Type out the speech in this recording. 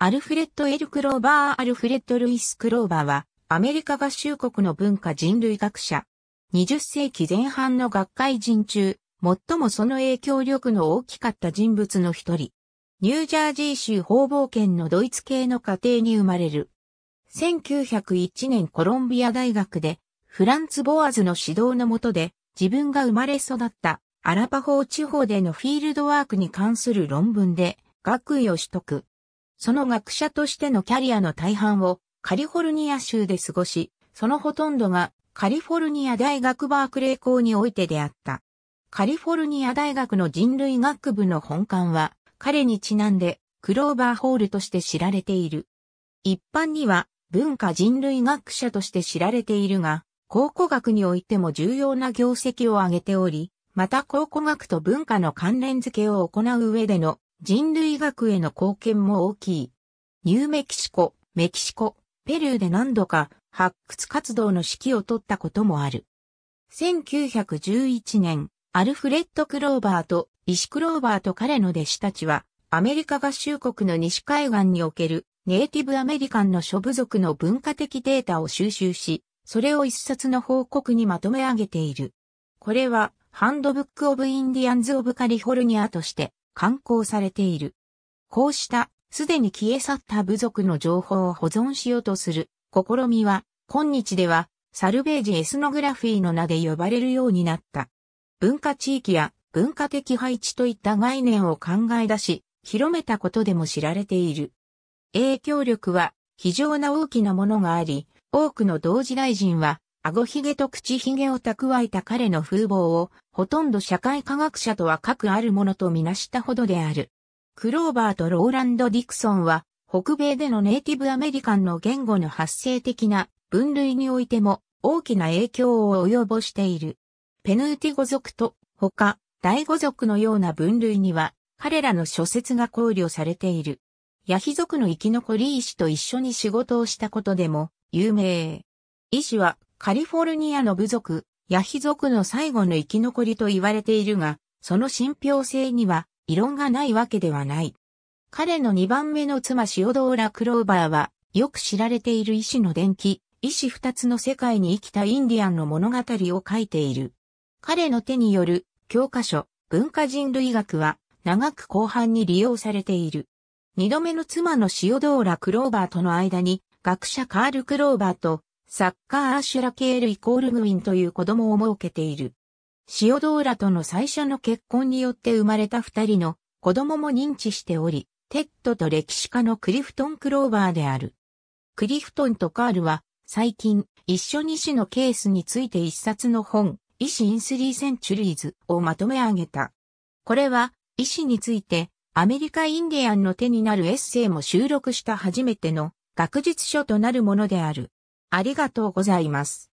アルフレッド・エル・クローバー・アルフレッド・ルイス・クローバーは、アメリカ合衆国の文化人類学者。20世紀前半の学会人中、最もその影響力の大きかった人物の一人。ニュージャージー州方々圏のドイツ系の家庭に生まれる。1901年コロンビア大学で、フランツ・ボアズの指導の下で、自分が生まれ育ったアラパホー地方でのフィールドワークに関する論文で、学位を取得。その学者としてのキャリアの大半をカリフォルニア州で過ごし、そのほとんどがカリフォルニア大学バークレー校においてであった。カリフォルニア大学の人類学部の本館は彼にちなんでクローバーホールとして知られている。一般には文化人類学者として知られているが、考古学においても重要な業績を挙げており、また考古学と文化の関連付けを行う上での人類学への貢献も大きい。ニューメキシコ、メキシコ、ペルーで何度か発掘活動の指揮を取ったこともある。1911年、アルフレッド・クローバーと石クローバーと彼の弟子たちは、アメリカ合衆国の西海岸におけるネイティブアメリカンの諸部族の文化的データを収集し、それを一冊の報告にまとめ上げている。これは、ハンドブック・オブ・インディアンズ・オブ・カリフォルニアとして、刊行されている。こうしたすでに消え去った部族の情報を保存しようとする試みは、今日ではサルベージエスノグラフィーの名で呼ばれるようになった。文化地域や文化的配置といった概念を考え出し、広めたことでも知られている。影響力は非常な大きなものがあり、多くの同時大臣は顎ひげと口ひげを蓄えた彼の風貌を、ほとんど社会科学者とは核あるものとみなしたほどである。クローバーとローランド・ディクソンは、北米でのネイティブアメリカンの言語の発生的な分類においても大きな影響を及ぼしている。ペヌーティ語族と他、大語族のような分類には、彼らの諸説が考慮されている。ヤヒ族の生き残り医師と一緒に仕事をしたことでも、有名。医師はカリフォルニアの部族、ヤヒ族の最後の生き残りと言われているが、その信憑性には異論がないわけではない。彼の2番目の妻シオドーラ・クローバーは、よく知られている医師の伝記、医師二つの世界に生きたインディアンの物語を書いている。彼の手による教科書、文化人類学は、長く後半に利用されている。二度目の妻のシオドーラ・クローバーとの間に、学者カール・クローバーとサッカーアシュラケールイコールグウィンという子供を設けている。シオドーラとの最初の結婚によって生まれた二人の子供も認知しており、テッドと歴史家のクリフトン・クローバーである。クリフトンとカールは最近一緒に死のケースについて一冊の本、医師インスリーセンチュリーズをまとめ上げた。これは医師についてアメリカインディアンの手になるエッセイも収録した初めての学術書となるものである。ありがとうございます。